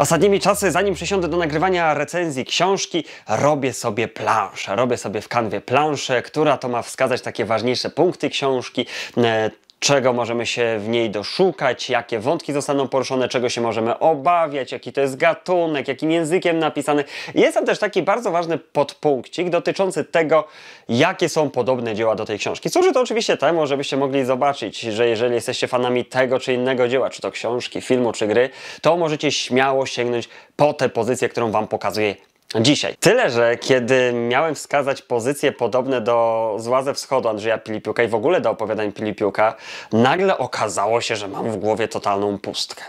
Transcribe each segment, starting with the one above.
Ostatnimi czasy, zanim przysiądę do nagrywania recenzji książki, robię sobie planszę. Robię sobie w kanwie planszę, która to ma wskazać takie ważniejsze punkty książki, e, czego możemy się w niej doszukać, jakie wątki zostaną poruszone, czego się możemy obawiać, jaki to jest gatunek, jakim językiem napisany. Jest tam też taki bardzo ważny podpunkcik dotyczący tego, jakie są podobne dzieła do tej książki. Służy to oczywiście temu, żebyście mogli zobaczyć, że jeżeli jesteście fanami tego czy innego dzieła, czy to książki, filmu, czy gry, to możecie śmiało sięgnąć po tę pozycję, którą Wam pokazuje dzisiaj. Tyle, że kiedy miałem wskazać pozycje podobne do Złazew Wschodu Andrzeja Pilipiuka i w ogóle do opowiadań Pilipiuka, nagle okazało się, że mam w głowie totalną pustkę.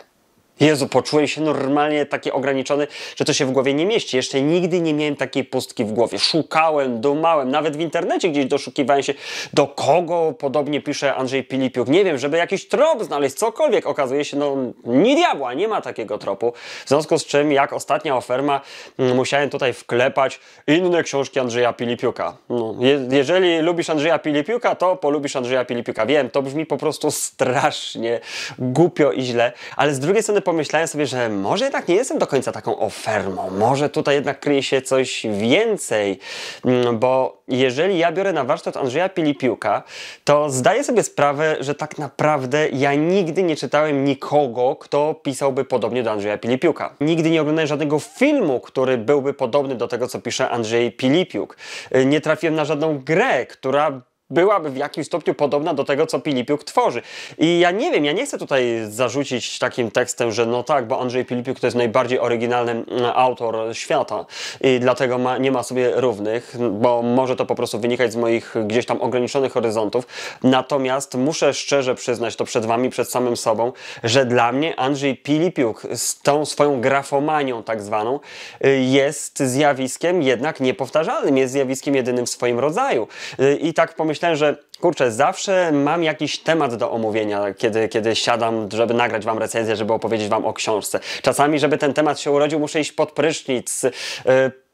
Jezu, poczułem się normalnie taki ograniczony, że to się w głowie nie mieści. Jeszcze nigdy nie miałem takiej pustki w głowie. Szukałem, dumałem, nawet w internecie gdzieś doszukiwałem się, do kogo podobnie pisze Andrzej Pilipiuk. Nie wiem, żeby jakiś trop znaleźć, cokolwiek. Okazuje się, no nie diabła, nie ma takiego tropu. W związku z czym, jak ostatnia oferma, mm, musiałem tutaj wklepać inne książki Andrzeja Pilipiuka. No, je jeżeli lubisz Andrzeja Pilipiuka, to polubisz Andrzeja Pilipiuka. Wiem, to brzmi po prostu strasznie głupio i źle, ale z drugiej strony pomyślałem sobie, że może jednak nie jestem do końca taką ofermą, może tutaj jednak kryje się coś więcej, mm, bo jeżeli ja biorę na warsztat Andrzeja Pilipiuka, to zdaję sobie sprawę, że tak naprawdę ja nigdy nie czytałem nikogo, kto pisałby podobnie do Andrzeja Pilipiuka. Nigdy nie oglądałem żadnego filmu, który byłby podobny do tego, co pisze Andrzej Pilipiuk. Y, nie trafiłem na żadną grę, która byłaby w jakimś stopniu podobna do tego, co Pilipiuk tworzy. I ja nie wiem, ja nie chcę tutaj zarzucić takim tekstem, że no tak, bo Andrzej Pilipiuk to jest najbardziej oryginalny mm, autor świata i dlatego ma, nie ma sobie równych, bo może to po prostu wynikać z moich gdzieś tam ograniczonych horyzontów. Natomiast muszę szczerze przyznać to przed Wami, przed samym sobą, że dla mnie Andrzej Pilipiuk z tą swoją grafomanią tak zwaną y, jest zjawiskiem jednak niepowtarzalnym, jest zjawiskiem jedynym w swoim rodzaju. Y, I tak pomyślałem, pomyślałem, że kurczę, zawsze mam jakiś temat do omówienia, kiedy, kiedy siadam, żeby nagrać Wam recenzję, żeby opowiedzieć Wam o książce. Czasami, żeby ten temat się urodził, muszę iść pod prysznic, yy,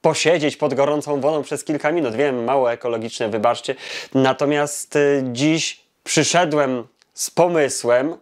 posiedzieć pod gorącą wodą przez kilka minut. Wiem, mało ekologiczne, wybaczcie. Natomiast y, dziś przyszedłem z pomysłem,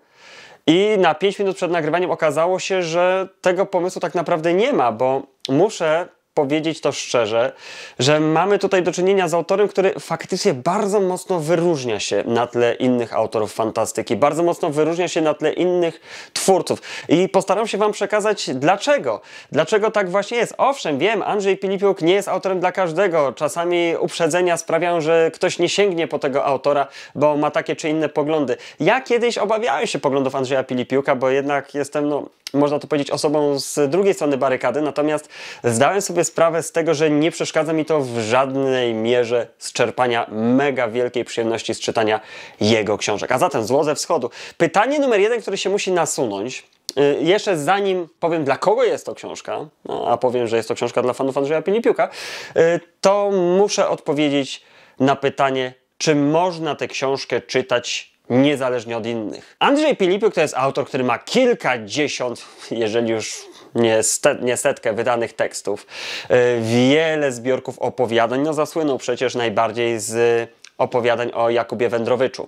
i na 5 minut przed nagrywaniem okazało się, że tego pomysłu tak naprawdę nie ma, bo muszę powiedzieć to szczerze, że mamy tutaj do czynienia z autorem, który faktycznie bardzo mocno wyróżnia się na tle innych autorów fantastyki, bardzo mocno wyróżnia się na tle innych twórców. I postaram się Wam przekazać dlaczego. Dlaczego tak właśnie jest. Owszem, wiem, Andrzej Pilipiuk nie jest autorem dla każdego. Czasami uprzedzenia sprawiają, że ktoś nie sięgnie po tego autora, bo ma takie czy inne poglądy. Ja kiedyś obawiałem się poglądów Andrzeja Pilipiuka, bo jednak jestem, no, można to powiedzieć, osobą z drugiej strony barykady, natomiast zdałem sobie sprawę z tego, że nie przeszkadza mi to w żadnej mierze z czerpania mega wielkiej przyjemności z czytania jego książek. A zatem Zło Wschodu. Pytanie numer jeden, które się musi nasunąć, y, jeszcze zanim powiem, dla kogo jest to książka, no, a powiem, że jest to książka dla fanów Andrzeja Pilipiuka, y, to muszę odpowiedzieć na pytanie, czy można tę książkę czytać niezależnie od innych. Andrzej Pilipiuk to jest autor, który ma kilkadziesiąt, jeżeli już nie, nie setkę wydanych tekstów, y, wiele zbiorków opowiadań, no zasłynął przecież najbardziej z opowiadań o Jakubie Wędrowyczu.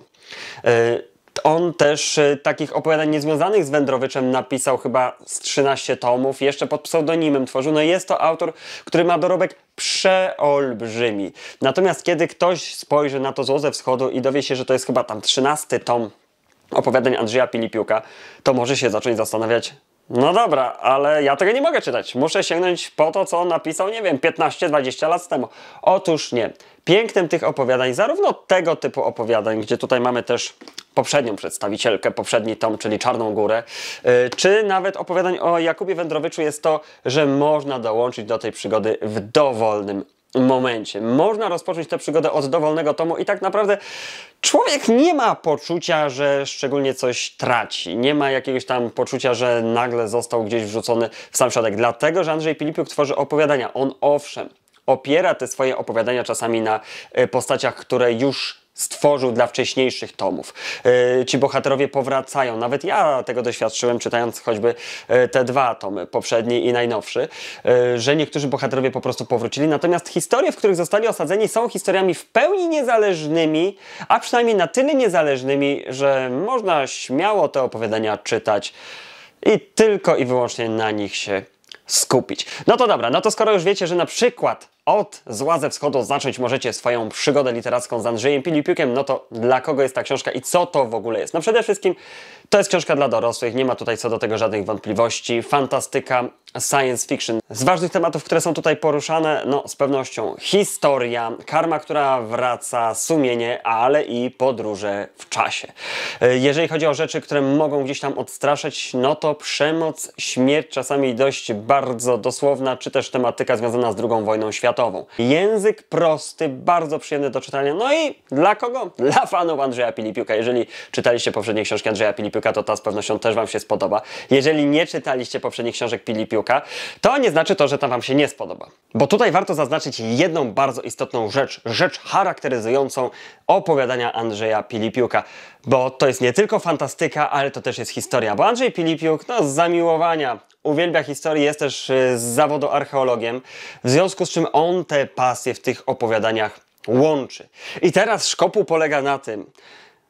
Y, on też e, takich opowiadań niezwiązanych z Wędrowiczem napisał chyba z 13 tomów, jeszcze pod pseudonimem tworzył. No jest to autor, który ma dorobek przeolbrzymi. Natomiast kiedy ktoś spojrzy na to zło ze wschodu i dowie się, że to jest chyba tam 13 tom opowiadań Andrzeja Pilipiuka, to może się zacząć zastanawiać, no dobra, ale ja tego nie mogę czytać. Muszę sięgnąć po to, co on napisał, nie wiem, 15-20 lat temu. Otóż nie. Pięknem tych opowiadań, zarówno tego typu opowiadań, gdzie tutaj mamy też poprzednią przedstawicielkę, poprzedni tom, czyli Czarną Górę, e, czy nawet opowiadań o Jakubie Wędrowiczu jest to, że można dołączyć do tej przygody w dowolnym momencie. Można rozpocząć tę przygodę od dowolnego tomu i tak naprawdę człowiek nie ma poczucia, że szczególnie coś traci. Nie ma jakiegoś tam poczucia, że nagle został gdzieś wrzucony w sam środek. Dlatego, że Andrzej Pilipiuk tworzy opowiadania. On owszem, opiera te swoje opowiadania czasami na e, postaciach, które już stworzył dla wcześniejszych tomów. E, ci bohaterowie powracają, nawet ja tego doświadczyłem, czytając choćby e, te dwa tomy, poprzedni i najnowszy, e, że niektórzy bohaterowie po prostu powrócili. Natomiast historie, w których zostali osadzeni, są historiami w pełni niezależnymi, a przynajmniej na tyle niezależnymi, że można śmiało te opowiadania czytać i tylko i wyłącznie na nich się skupić. No to dobra, no to skoro już wiecie, że na przykład od zła ze wschodu zacząć możecie swoją przygodę literacką z Andrzejem Pilipiukiem, no to dla kogo jest ta książka i co to w ogóle jest? No przede wszystkim to jest książka dla dorosłych, nie ma tutaj co do tego żadnych wątpliwości. Fantastyka, science fiction. Z ważnych tematów, które są tutaj poruszane, no z pewnością historia, karma, która wraca, sumienie, ale i podróże w czasie. Jeżeli chodzi o rzeczy, które mogą gdzieś tam odstraszać, no to przemoc, śmierć, czasami dość bardzo dosłowna, czy też tematyka związana z II wojną światową Język prosty, bardzo przyjemny do czytania. No i dla kogo? Dla fanów Andrzeja Pilipiuka. Jeżeli czytaliście poprzednie książki Andrzeja Pilipiuka, to ta z pewnością też Wam się spodoba. Jeżeli nie czytaliście poprzednich książek Pilipiuka, to nie znaczy to, że ta Wam się nie spodoba. Bo tutaj warto zaznaczyć jedną bardzo istotną rzecz, rzecz charakteryzującą opowiadania Andrzeja Pilipiuka. Bo to jest nie tylko fantastyka, ale to też jest historia. Bo Andrzej Pilipiuk, no z zamiłowania uwielbia historię, jest też e, z zawodu archeologiem, w związku z czym on te pasje w tych opowiadaniach łączy. I teraz szkopu polega na tym,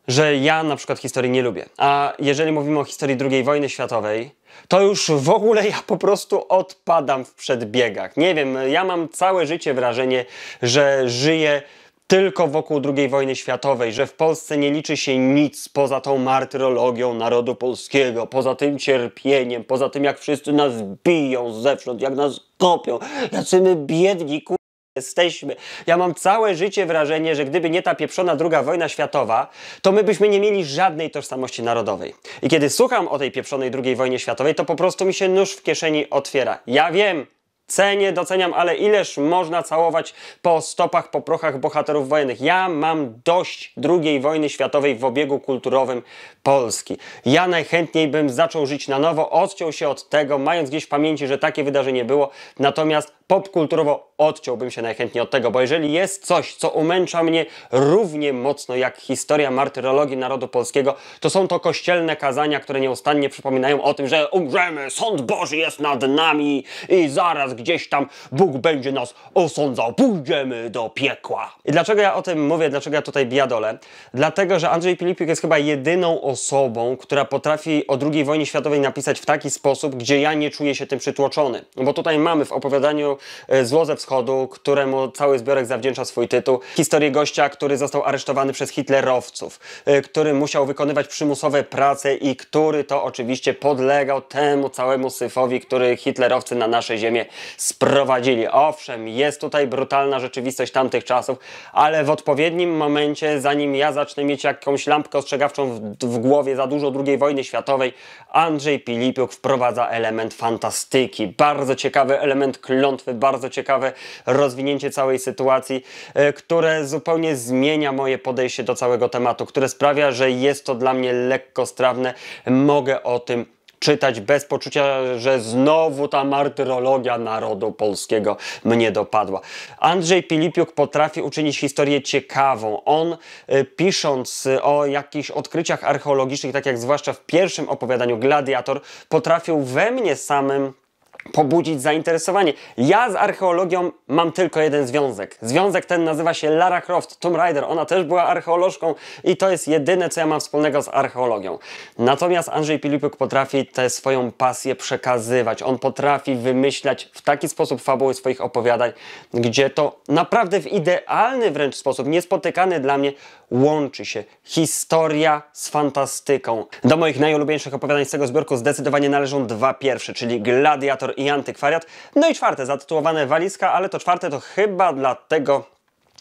że ja na przykład historii nie lubię. A jeżeli mówimy o historii II wojny światowej, to już w ogóle ja po prostu odpadam w przedbiegach. Nie wiem, ja mam całe życie wrażenie, że żyję tylko wokół II wojny światowej, że w Polsce nie liczy się nic poza tą martyrologią narodu polskiego, poza tym cierpieniem, poza tym jak wszyscy nas biją zewsząd, jak nas kopią, jacy my biedni ku... jesteśmy. Ja mam całe życie wrażenie, że gdyby nie ta pieprzona II wojna światowa, to my byśmy nie mieli żadnej tożsamości narodowej. I kiedy słucham o tej pieprzonej II wojnie światowej, to po prostu mi się nóż w kieszeni otwiera. Ja wiem, cenię, doceniam, ale ileż można całować po stopach, po prochach bohaterów wojennych. Ja mam dość II wojny światowej w obiegu kulturowym Polski. Ja najchętniej bym zaczął żyć na nowo, odciął się od tego, mając gdzieś w pamięci, że takie wydarzenie było, natomiast popkulturowo odciąłbym się najchętniej od tego, bo jeżeli jest coś, co umęcza mnie równie mocno jak historia martyrologii narodu polskiego, to są to kościelne kazania, które nieustannie przypominają o tym, że umrzemy, sąd Boży jest nad nami i zaraz gdzieś tam Bóg będzie nas osądzał, pójdziemy do piekła. I dlaczego ja o tym mówię, dlaczego ja tutaj biadolę? Dlatego, że Andrzej Pilipiuk jest chyba jedyną osobą, osobą, która potrafi o II wojnie światowej napisać w taki sposób, gdzie ja nie czuję się tym przytłoczony. No bo tutaj mamy w opowiadaniu e, Zło ze Wschodu, któremu cały zbiorek zawdzięcza swój tytuł, historię gościa, który został aresztowany przez hitlerowców, e, który musiał wykonywać przymusowe prace i który to oczywiście podlegał temu całemu syfowi, który hitlerowcy na nasze ziemię sprowadzili. Owszem, jest tutaj brutalna rzeczywistość tamtych czasów, ale w odpowiednim momencie, zanim ja zacznę mieć jakąś lampkę ostrzegawczą w, w głowie za dużo II wojny światowej, Andrzej Pilipiuk wprowadza element fantastyki. Bardzo ciekawy element klątwy, bardzo ciekawe rozwinięcie całej sytuacji, e, które zupełnie zmienia moje podejście do całego tematu, które sprawia, że jest to dla mnie lekko strawne. Mogę o tym czytać bez poczucia, że znowu ta martyrologia narodu polskiego mnie dopadła. Andrzej Pilipiuk potrafi uczynić historię ciekawą. On y, pisząc y, o jakichś odkryciach archeologicznych, tak jak zwłaszcza w pierwszym opowiadaniu Gladiator, potrafił we mnie samym pobudzić zainteresowanie. Ja z archeologią mam tylko jeden związek. Związek ten nazywa się Lara Croft, Tomb Raider. Ona też była archeolożką i to jest jedyne, co ja mam wspólnego z archeologią. Natomiast Andrzej Pilipuk potrafi tę swoją pasję przekazywać. On potrafi wymyślać w taki sposób fabuły swoich opowiadań, gdzie to naprawdę w idealny wręcz sposób, niespotykany dla mnie, łączy się historia z fantastyką. Do moich najulubieńszych opowiadań z tego zbiorku zdecydowanie należą dwa pierwsze, czyli Gladiator i antykwariat. No i czwarte, zatytułowane walizka, ale to czwarte to chyba dlatego,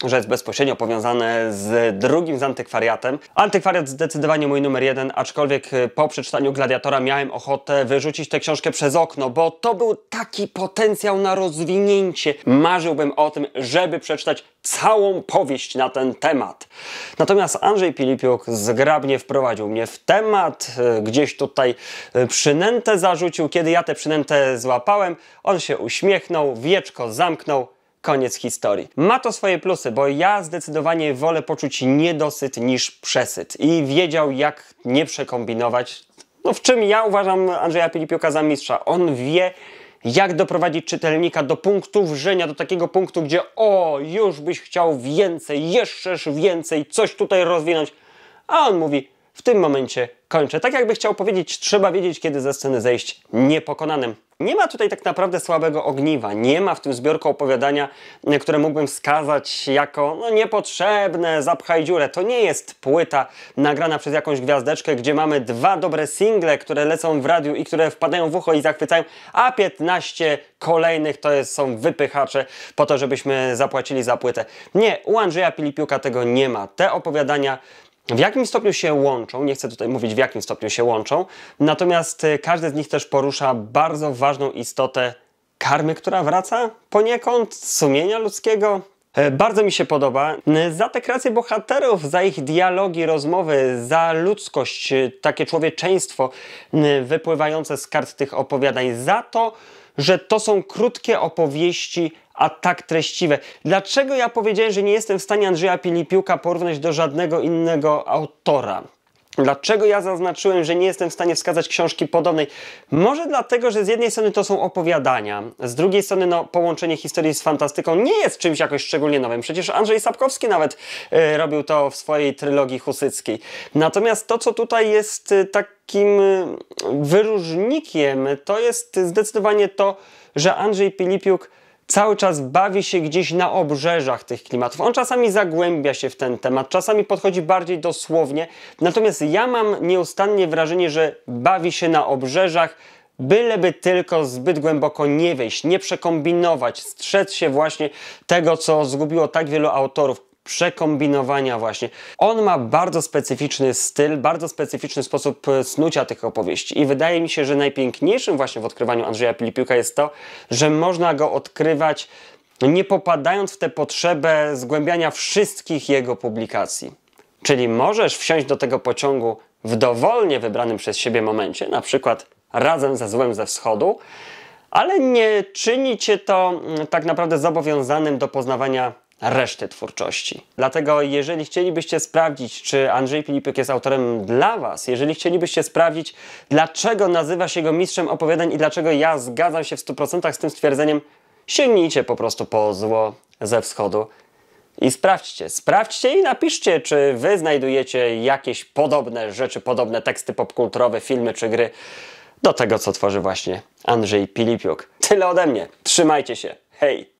że jest bezpośrednio powiązane z drugim, z antykwariatem. Antykwariat zdecydowanie mój numer jeden, aczkolwiek y, po przeczytaniu Gladiatora miałem ochotę wyrzucić tę książkę przez okno, bo to był taki potencjał na rozwinięcie. Marzyłbym o tym, żeby przeczytać całą powieść na ten temat. Natomiast Andrzej Pilipiuk zgrabnie wprowadził mnie w temat, y, gdzieś tutaj y, przynętę zarzucił. Kiedy ja tę przynętę złapałem, on się uśmiechnął, wieczko zamknął koniec historii. Ma to swoje plusy, bo ja zdecydowanie wolę poczuć niedosyt niż przesyt i wiedział jak nie przekombinować. No w czym ja uważam Andrzeja Pilipiuka za mistrza. On wie jak doprowadzić czytelnika do punktu wrzenia, do takiego punktu, gdzie o, już byś chciał więcej, jeszcze więcej, coś tutaj rozwinąć. A on mówi, w tym momencie kończę. Tak jakby chciał powiedzieć, trzeba wiedzieć, kiedy ze sceny zejść niepokonanym. Nie ma tutaj tak naprawdę słabego ogniwa, nie ma w tym zbiorku opowiadania, które mógłbym wskazać jako no, niepotrzebne, zapchaj dziurę. To nie jest płyta nagrana przez jakąś gwiazdeczkę, gdzie mamy dwa dobre single, które lecą w radiu i które wpadają w ucho i zachwycają, a 15 kolejnych to jest, są wypychacze po to, żebyśmy zapłacili za płytę. Nie, u Andrzeja Pilipiuka tego nie ma. Te opowiadania w jakim stopniu się łączą, nie chcę tutaj mówić w jakim stopniu się łączą, natomiast y, każdy z nich też porusza bardzo ważną istotę karmy, która wraca poniekąd, sumienia ludzkiego. E, bardzo mi się podoba. Y, za te kreacje bohaterów, za ich dialogi, rozmowy, za ludzkość, y, takie człowieczeństwo wypływające z kart tych opowiadań, za to, że to są krótkie opowieści, a tak treściwe. Dlaczego ja powiedziałem, że nie jestem w stanie Andrzeja Pilipiuka porównać do żadnego innego autora? Dlaczego ja zaznaczyłem, że nie jestem w stanie wskazać książki podobnej? Może dlatego, że z jednej strony to są opowiadania, z drugiej strony no, połączenie historii z fantastyką nie jest czymś jakoś szczególnie nowym. Przecież Andrzej Sapkowski nawet y, robił to w swojej trylogii husyckiej. Natomiast to, co tutaj jest y, takim y, wyróżnikiem, to jest zdecydowanie to, że Andrzej Pilipiuk cały czas bawi się gdzieś na obrzeżach tych klimatów. On czasami zagłębia się w ten temat, czasami podchodzi bardziej dosłownie. Natomiast ja mam nieustannie wrażenie, że bawi się na obrzeżach, byleby tylko zbyt głęboko nie wejść, nie przekombinować, strzec się właśnie tego, co zgubiło tak wielu autorów przekombinowania właśnie. On ma bardzo specyficzny styl, bardzo specyficzny sposób e, snucia tych opowieści i wydaje mi się, że najpiękniejszym właśnie w odkrywaniu Andrzeja Pilipiuka jest to, że można go odkrywać nie popadając w tę potrzebę zgłębiania wszystkich jego publikacji. Czyli możesz wsiąść do tego pociągu w dowolnie wybranym przez siebie momencie, na przykład razem ze złem ze wschodu, ale nie czyni cię to mm, tak naprawdę zobowiązanym do poznawania reszty twórczości. Dlatego jeżeli chcielibyście sprawdzić, czy Andrzej Pilipyk jest autorem dla Was, jeżeli chcielibyście sprawdzić, dlaczego nazywa się go mistrzem opowiadań i dlaczego ja zgadzam się w 100% z tym stwierdzeniem, sięgnijcie po prostu po zło ze wschodu i sprawdźcie. Sprawdźcie i napiszcie, czy Wy znajdujecie jakieś podobne rzeczy, podobne teksty popkulturowe, filmy czy gry do tego, co tworzy właśnie Andrzej Pilipiuk. Tyle ode mnie. Trzymajcie się. Hej!